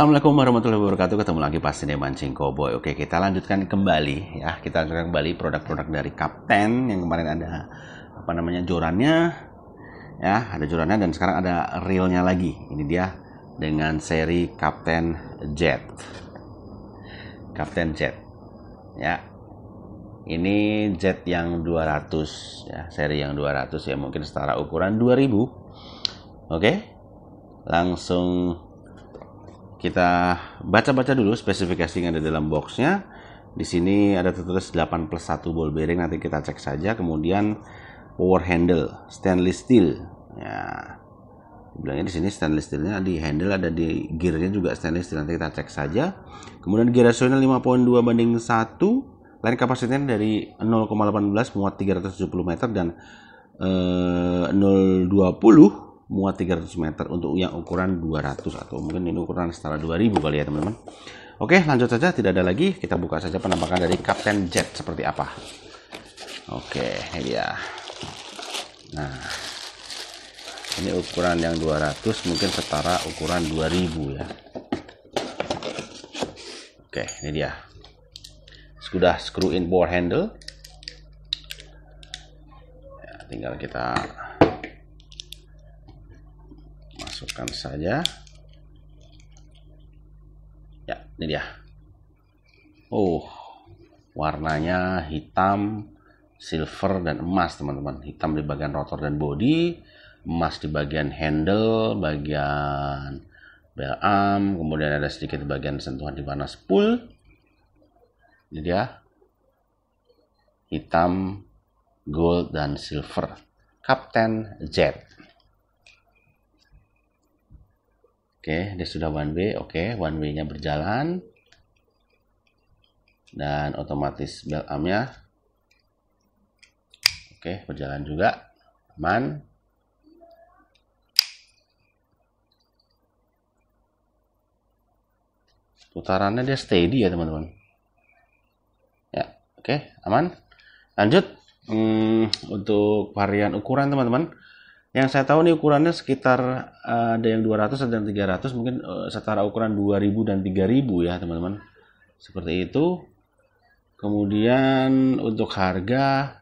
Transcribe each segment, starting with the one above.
Assalamualaikum warahmatullahi wabarakatuh. Ketemu lagi pastinya mancing cowboy. Oke, kita lanjutkan kembali ya. Kita lanjutkan kembali produk-produk dari Kapten yang kemarin ada apa namanya jorannya ya, ada jorannya dan sekarang ada reelnya lagi. Ini dia dengan seri Kapten Jet. Kapten Jet. Ya. Ini jet yang 200 ya, seri yang 200 ya mungkin setara ukuran 2000. Oke. Langsung kita baca-baca dulu spesifikasi yang ada dalam boxnya. Di sini ada tertulis 8 plus 1 ball bearing, nanti kita cek saja. Kemudian power handle, stainless steel. Ya, bilangnya di sini stainless steelnya di handle ada di gearnya juga stainless steel nanti kita cek saja. Kemudian gear rasionya 5.2 banding 1, Lain kapasitasnya dari 0,18 muat 370 meter dan eh, 0,20 muat 300 meter untuk yang ukuran 200 atau mungkin ini ukuran setara 2000 kali ya teman-teman oke lanjut saja tidak ada lagi kita buka saja penampakan dari Captain Jet seperti apa oke ini dia nah ini ukuran yang 200 mungkin setara ukuran 2000 ya oke ini dia sudah screw in bore handle ya, tinggal kita masukkan saja ya ini dia oh warnanya hitam silver dan emas teman-teman hitam di bagian rotor dan body emas di bagian handle bagian bell arm kemudian ada sedikit bagian sentuhan di panas spool ini dia hitam gold dan silver Kapten Jet Oke, dia sudah one way. Oke, one way-nya berjalan. Dan otomatis bell arm-nya. Oke, berjalan juga. Aman. Putarannya dia steady ya, teman-teman. Ya, oke, aman. Lanjut. Hmm, untuk varian ukuran, teman-teman yang saya tahu nih ukurannya sekitar eh, ada yang 200 ada yang 300 mungkin eh, setara ukuran 2000 dan 3000 ya teman-teman seperti itu kemudian untuk harga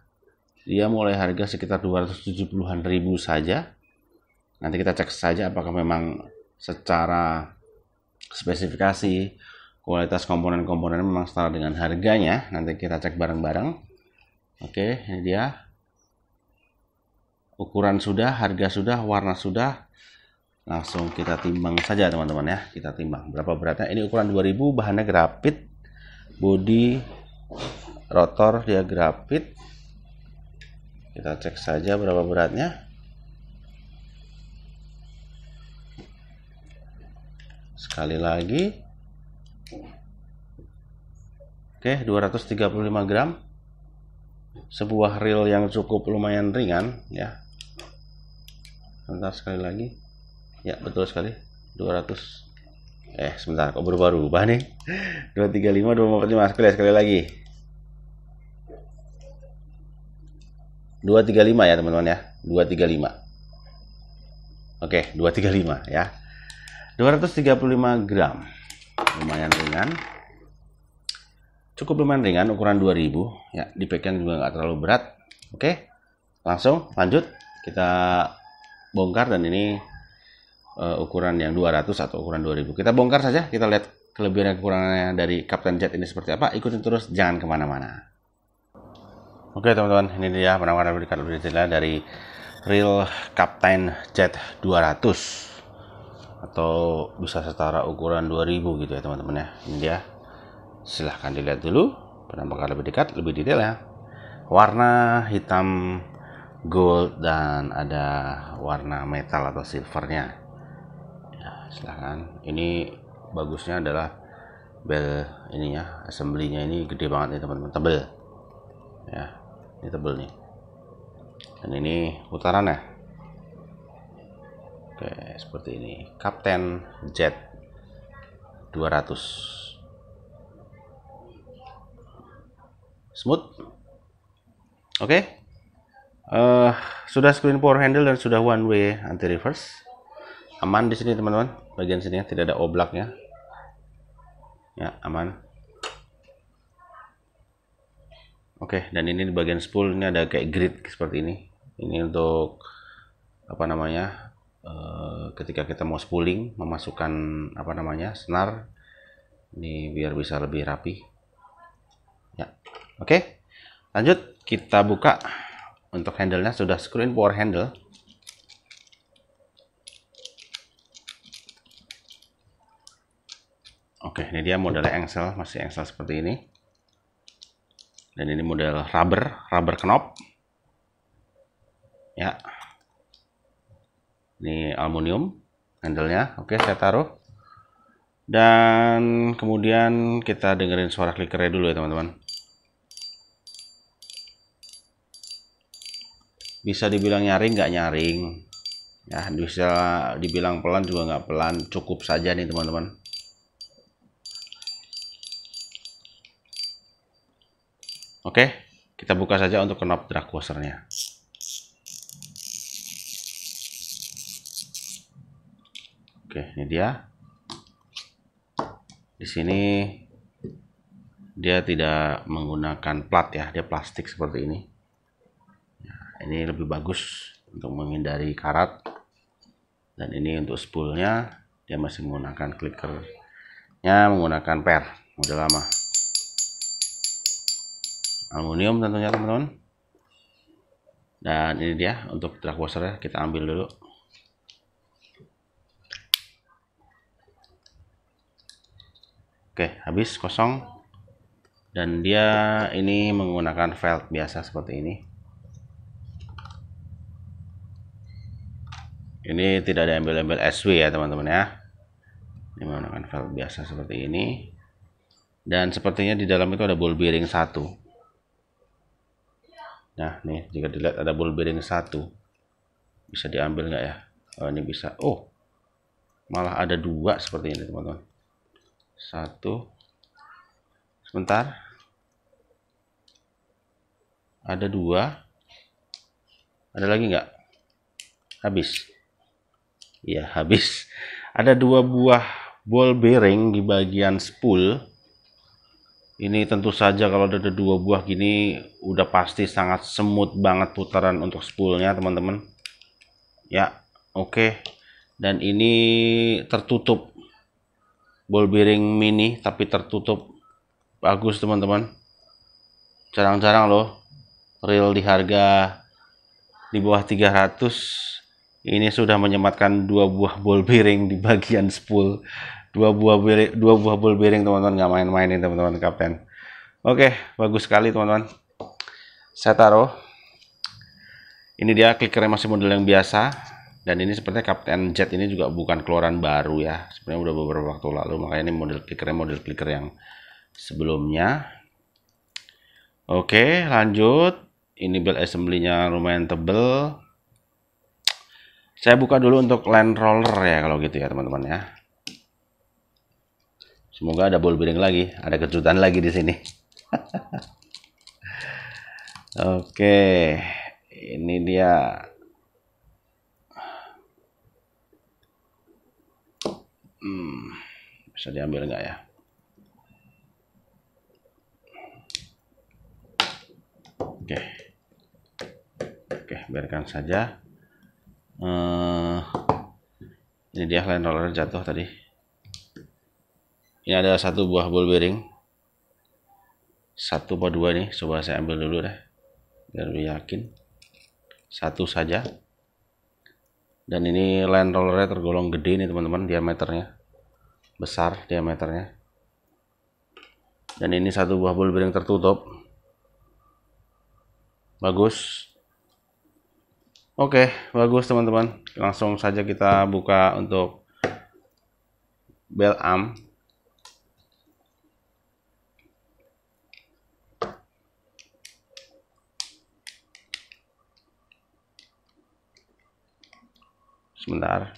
dia mulai harga sekitar 270-an ribu saja nanti kita cek saja apakah memang secara spesifikasi kualitas komponen-komponen memang setara dengan harganya nanti kita cek bareng-bareng oke ini dia ukuran sudah, harga sudah, warna sudah. Langsung kita timbang saja teman-teman ya. Kita timbang berapa beratnya. Ini ukuran 2000, bahannya grafit. Bodi rotor dia grafit. Kita cek saja berapa beratnya. Sekali lagi. Oke, 235 gram. Sebuah reel yang cukup lumayan ringan ya sebentar sekali lagi. Ya, betul sekali. 200 Eh, sebentar kok berubah-ubah nih. 235 245 sekali sekali lagi. 235 ya, teman-teman ya. 235. Oke, 235 ya. 235 gram. Lumayan ringan. Cukup lumayan ringan ukuran 2000 ya, dipegang juga nggak terlalu berat. Oke. Langsung lanjut kita bongkar dan ini uh, ukuran yang 200 atau ukuran 2000. Kita bongkar saja, kita lihat kelebihan dan kekurangannya dari Captain Jet ini seperti apa. Ikutin terus, jangan kemana-mana. Oke teman-teman, ini dia penawaran lebih detailnya dari Real Captain Jet 200 atau bisa setara ukuran 2000 gitu ya teman-teman ya. Ini dia. Silahkan dilihat dulu penampakan lebih dekat, lebih detail ya. Warna hitam gold dan ada warna metal atau silvernya ya, silahkan ini bagusnya adalah bel ini ya assembly ini gede banget nih teman-teman tebel ya ini tebel nih dan ini putaran ya oke seperti ini Kapten Jet 200 smooth oke okay uh, sudah screen power handle dan sudah one way anti reverse aman di sini teman-teman bagian sini ya, tidak ada oblaknya ya aman oke okay, dan ini di bagian spool ini ada kayak grid seperti ini ini untuk apa namanya uh, ketika kita mau spooling memasukkan apa namanya senar ini biar bisa lebih rapi ya oke okay. lanjut kita buka untuk handle-nya sudah screen power handle oke ini dia modelnya engsel masih engsel seperti ini dan ini model rubber rubber knob ya ini aluminium handle-nya oke saya taruh dan kemudian kita dengerin suara clickernya dulu ya teman-teman bisa dibilang nyaring nggak nyaring ya bisa dibilang pelan juga nggak pelan cukup saja nih teman-teman oke kita buka saja untuk knob drag washernya oke ini dia di sini dia tidak menggunakan plat ya dia plastik seperti ini ini lebih bagus untuk menghindari karat dan ini untuk spoolnya dia masih menggunakan clickernya menggunakan per model lama aluminium tentunya teman-teman dan ini dia untuk drag washernya kita ambil dulu oke habis kosong dan dia ini menggunakan felt biasa seperti ini tidak ada embel-embel SW ya teman-teman ya ini menggunakan file biasa seperti ini dan sepertinya di dalam itu ada ball bearing satu nah nih jika dilihat ada ball bearing satu bisa diambil nggak ya oh, ini bisa oh malah ada dua seperti ini teman-teman satu sebentar ada dua ada lagi nggak habis ya habis ada dua buah ball bearing di bagian spool ini tentu saja kalau ada dua buah gini udah pasti sangat semut banget putaran untuk spoolnya teman-teman ya oke okay. dan ini tertutup ball bearing mini tapi tertutup bagus teman-teman jarang-jarang loh real di harga di bawah 300 ini sudah menyematkan dua buah ball bearing di bagian spool dua buah bearing, dua buah ball bearing teman-teman nggak main-main ini teman-teman kapten oke bagus sekali teman-teman saya taruh ini dia clickernya masih model yang biasa dan ini sepertinya kapten jet ini juga bukan keluaran baru ya sebenarnya udah beberapa waktu lalu makanya ini model clicker, model clicker yang sebelumnya oke lanjut ini belt assembly-nya lumayan tebel saya buka dulu untuk land roller ya kalau gitu ya teman-teman ya. Semoga ada ball bearing lagi, ada kejutan lagi di sini. Oke, ini dia. Hmm, bisa diambil nggak ya? Oke. Oke, biarkan saja uh, ini dia line roller jatuh tadi ini ada satu buah ball bearing satu atau dua nih coba saya ambil dulu deh biar lebih yakin satu saja dan ini line rollernya tergolong gede nih teman-teman diameternya besar diameternya dan ini satu buah ball bearing tertutup bagus Oke, bagus teman-teman. Langsung saja kita buka untuk bell arm. Sebentar.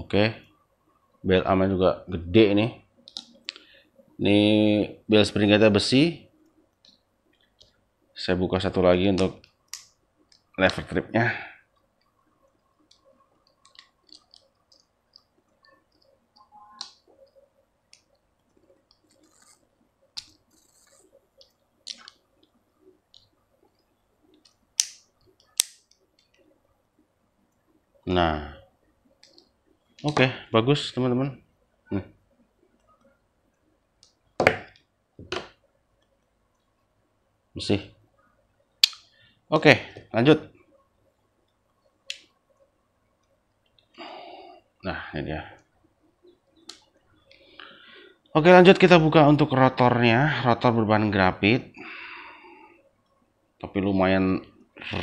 Oke. Bell armnya juga gede nih ini bel kita besi saya buka satu lagi untuk lever tripnya Nah, oke, okay, bagus teman-teman. bersih oke lanjut nah ini dia oke lanjut kita buka untuk rotornya rotor berbahan grafit tapi lumayan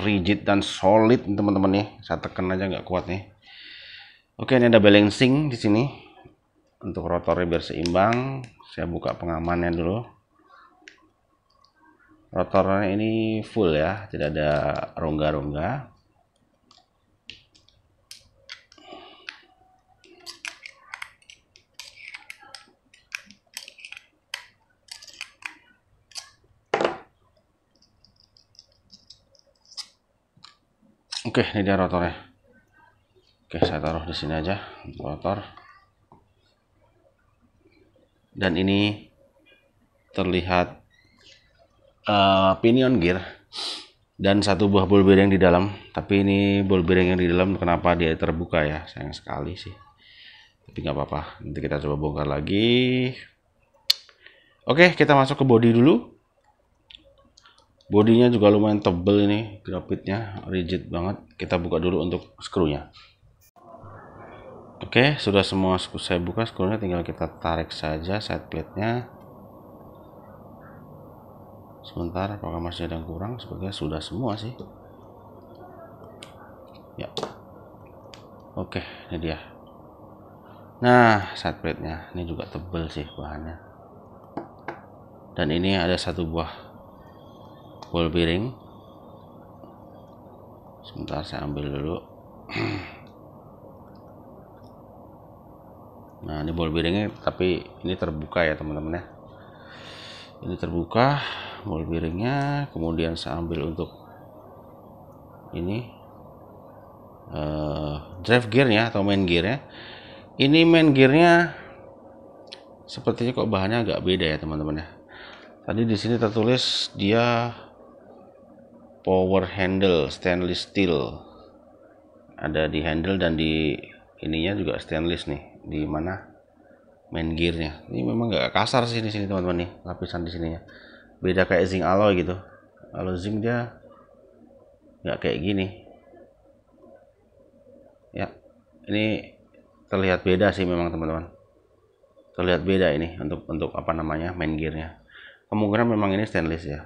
rigid dan solid teman-teman nih saya tekan aja nggak kuat nih oke ini ada balancing di sini untuk rotornya biar seimbang saya buka pengamannya dulu rotornya ini full ya tidak ada rongga-rongga Oke, ini dia rotornya. Oke, saya taruh di sini aja rotor. Dan ini terlihat uh, pinion gear dan satu buah ball bearing di dalam tapi ini ball bearing yang di dalam kenapa dia terbuka ya sayang sekali sih tapi nggak apa-apa nanti kita coba bongkar lagi oke kita masuk ke body dulu bodinya juga lumayan tebel ini grafitnya rigid banget kita buka dulu untuk skrunya oke sudah semua saya buka skrunya tinggal kita tarik saja side plate nya sebentar apakah masih ada yang kurang sepertinya sudah semua sih ya oke ini dia nah side plate nya ini juga tebel sih bahannya dan ini ada satu buah ball bearing sebentar saya ambil dulu nah ini ball bearingnya tapi ini terbuka ya teman-teman ya ini terbuka mulai piringnya kemudian saya ambil untuk ini uh, drive gearnya atau main gearnya ini main gearnya sepertinya kok bahannya agak beda ya teman-teman ya tadi di sini tertulis dia power handle stainless steel ada di handle dan di ininya juga stainless nih di mana main gearnya ini memang nggak kasar sih di sini teman-teman nih lapisan di sini ya beda kayak zinc alloy gitu kalau zinc dia nggak kayak gini ya ini terlihat beda sih memang teman-teman terlihat beda ini untuk untuk apa namanya main gearnya kemungkinan memang ini stainless ya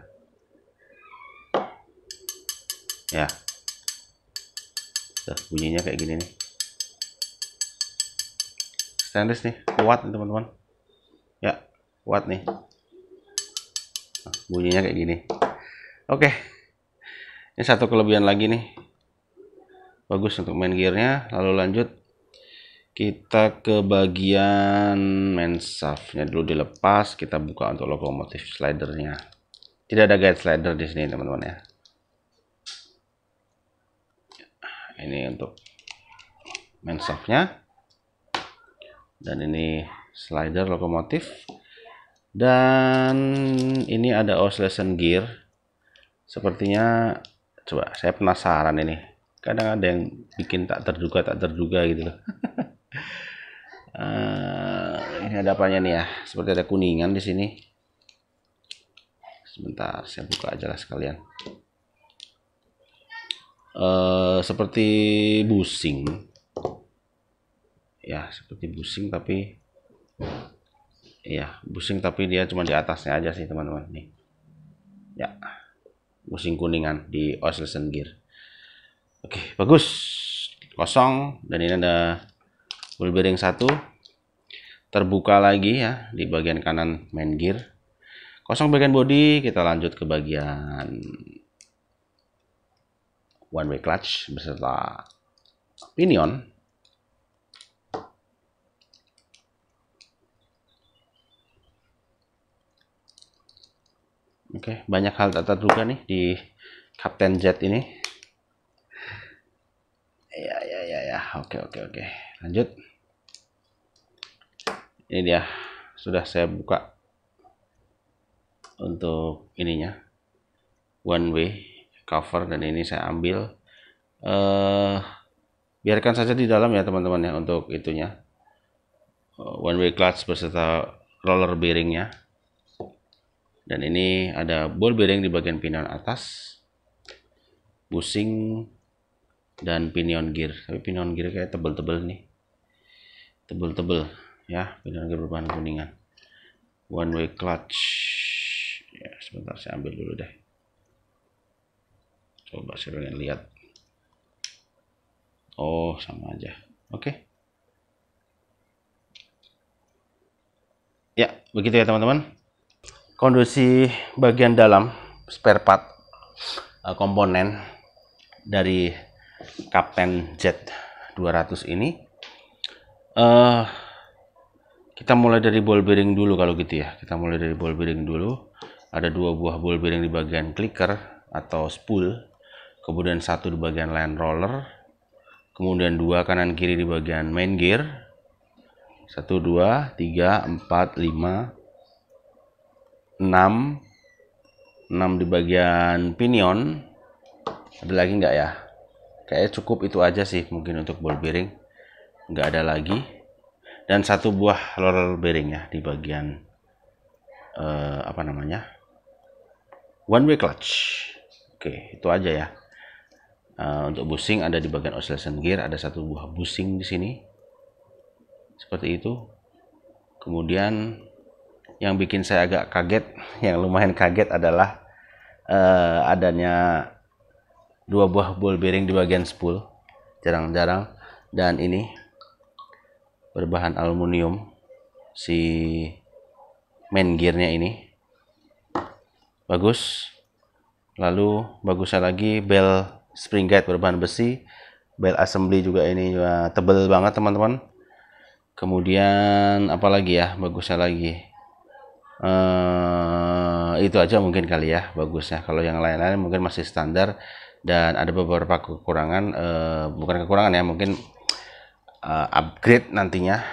ya Tuh, bunyinya kayak gini nih stainless nih kuat nih teman-teman ya kuat nih nah, bunyinya kayak gini oke ini satu kelebihan lagi nih bagus untuk main gearnya lalu lanjut kita ke bagian main shaftnya dulu dilepas kita buka untuk lokomotif slidernya tidak ada guide slider di sini teman-teman ya ini untuk main shaftnya dan ini slider lokomotif dan ini ada oscillation gear sepertinya coba saya penasaran ini kadang ada yang bikin tak terduga tak terduga gitu loh eh, ini ada apanya nih ya seperti ada kuningan di sini sebentar saya buka aja lah sekalian uh, seperti busing ya seperti busing tapi ya busing tapi dia cuma di atasnya aja sih teman-teman nih ya busing kuningan di oscillation gear oke bagus kosong dan ini ada ball bearing satu terbuka lagi ya di bagian kanan main gear kosong bagian body kita lanjut ke bagian one way clutch beserta pinion Oke, okay, banyak hal tak terduga nih di Captain Jet ini. Ya, ya, ya, ya. Oke, oke, oke. Lanjut. Ini dia. Sudah saya buka untuk ininya. One way cover dan ini saya ambil uh, biarkan saja di dalam ya teman-teman ya untuk itunya. Eh, one way clutch beserta roller bearingnya dan ini ada ball bearing di bagian pinion atas pusing dan pinion gear tapi pinion gear kayak tebel-tebel nih tebel-tebel ya pinion gear berbahan kuningan one way clutch ya sebentar saya ambil dulu deh coba saya pengen lihat oh sama aja oke okay. ya begitu ya teman-teman kondisi bagian dalam spare part eh, komponen dari Kapten Jet 200 ini uh, kita mulai dari ball bearing dulu kalau gitu ya kita mulai dari ball bearing dulu ada dua buah ball bearing di bagian clicker atau spool kemudian satu di bagian line roller kemudian dua kanan kiri di bagian main gear satu dua tiga empat lima 6 6 di bagian pinion ada lagi nggak ya kayaknya cukup itu aja sih mungkin untuk ball bearing nggak ada lagi dan satu buah roller bearing ya di bagian eh, apa namanya one way clutch oke itu aja ya Uh, untuk bushing ada di bagian oscillation gear ada satu buah bushing di sini seperti itu kemudian yang bikin saya agak kaget, yang lumayan kaget adalah uh, adanya dua buah ball bearing di bagian spool, jarang-jarang dan ini berbahan aluminium si main gearnya ini bagus lalu bagusnya lagi bell spring guide berbahan besi bell assembly juga ini juga eh, tebel banget teman-teman kemudian apalagi ya bagusnya lagi Uh, itu aja mungkin kali ya bagusnya kalau yang lain-lain mungkin masih standar dan ada beberapa kekurangan uh, bukan kekurangan ya mungkin uh, upgrade nantinya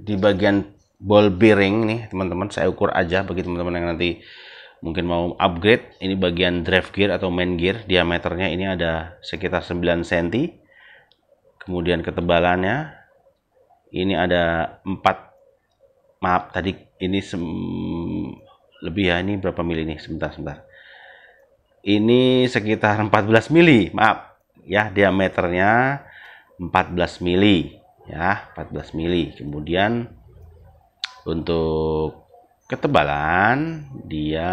di bagian ball bearing nih teman-teman saya ukur aja bagi teman-teman yang nanti mungkin mau upgrade ini bagian drive gear atau main gear diameternya ini ada sekitar 9 cm kemudian ketebalannya ini ada 4 maaf tadi ini sem lebih ya ini berapa mili nih sebentar sebentar ini sekitar 14 mili maaf ya diameternya 14 mili ya 14 mili kemudian untuk ketebalan dia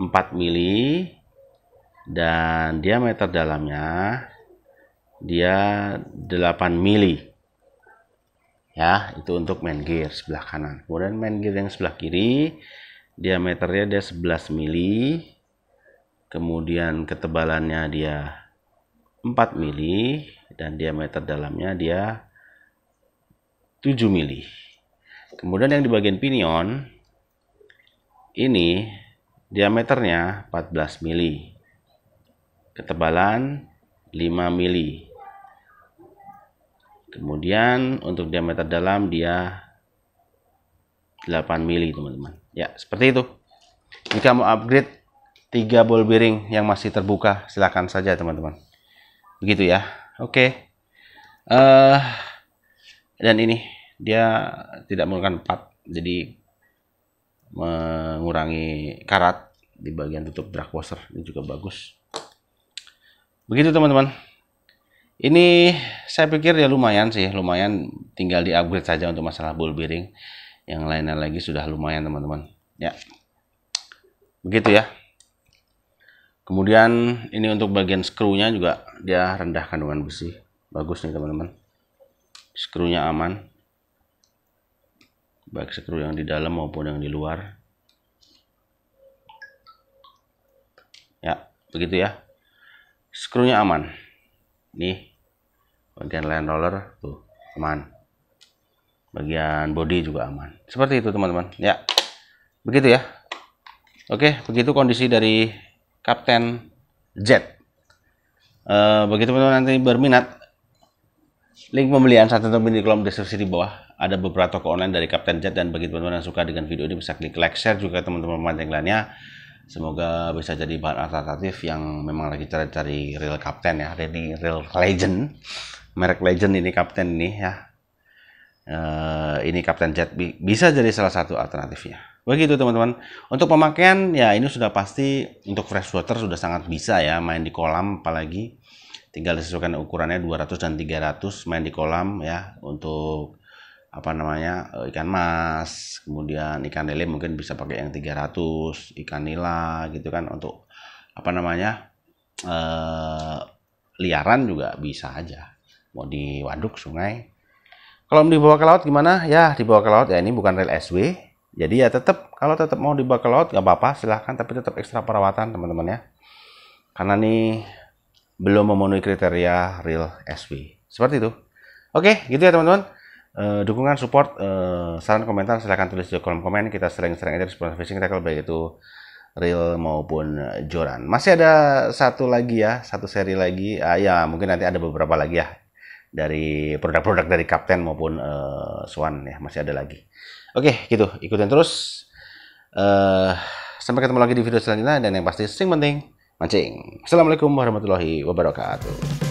4 mili dan diameter dalamnya dia 8 mili ya itu untuk main gear sebelah kanan kemudian main gear yang sebelah kiri diameternya dia 11 mili kemudian ketebalannya dia 4 mili dan diameter dalamnya dia 7 mili kemudian yang di bagian pinion ini diameternya 14 mili ketebalan 5 mili Kemudian untuk diameter dalam dia 8 mili teman-teman. Ya, seperti itu. Jika mau upgrade 3 ball bearing yang masih terbuka, silahkan saja teman-teman. Begitu ya. Oke. Uh, dan ini dia tidak menggunakan part, jadi mengurangi karat di bagian tutup drag washer. Ini juga bagus. Begitu teman-teman. Ini saya pikir ya lumayan sih, lumayan tinggal di-upgrade saja untuk masalah ball bearing. Yang lainnya lagi sudah lumayan teman-teman. Ya. Begitu ya. Kemudian ini untuk bagian skrunya juga dia rendah kandungan besi. Bagus nih teman-teman. Skrunya aman. Baik skru yang di dalam maupun yang di luar. Ya, begitu ya. Skrunya aman. Nih, bagian land roller tuh aman bagian body juga aman seperti itu teman-teman ya begitu ya oke begitu kondisi dari Kapten Jet e, eh, begitu teman-teman nanti berminat link pembelian satu teman di kolom deskripsi di bawah ada beberapa toko online dari Kapten Jet dan bagi teman-teman yang suka dengan video ini bisa klik like share juga teman-teman pemancing lainnya semoga bisa jadi bahan alternatif yang memang lagi cari-cari real Kapten ya ready real legend merek legend ini kapten ini ya uh, ini kapten jet bisa jadi salah satu alternatifnya begitu teman-teman untuk pemakaian ya ini sudah pasti untuk fresh water sudah sangat bisa ya main di kolam apalagi tinggal disesuaikan ukurannya 200 dan 300 main di kolam ya untuk apa namanya eh, ikan mas kemudian ikan lele mungkin bisa pakai yang 300 ikan nila gitu kan untuk apa namanya eh, liaran juga bisa aja mau di waduk sungai kalau mau dibawa ke laut gimana ya dibawa ke laut ya ini bukan rel SW jadi ya tetap kalau tetap mau dibawa ke laut nggak apa-apa silahkan tapi tetap ekstra perawatan teman-teman ya karena ini belum memenuhi kriteria real SW seperti itu oke gitu ya teman-teman uh, dukungan support uh, saran komentar silahkan tulis di kolom komen kita sering-sering aja respon fishing tackle baik itu real maupun joran masih ada satu lagi ya satu seri lagi uh, ya mungkin nanti ada beberapa lagi ya dari produk-produk dari Kapten maupun uh, Swan ya masih ada lagi. Oke okay, gitu ikutin terus. Uh, sampai ketemu lagi di video selanjutnya dan yang pasti sing penting mancing. Assalamualaikum warahmatullahi wabarakatuh.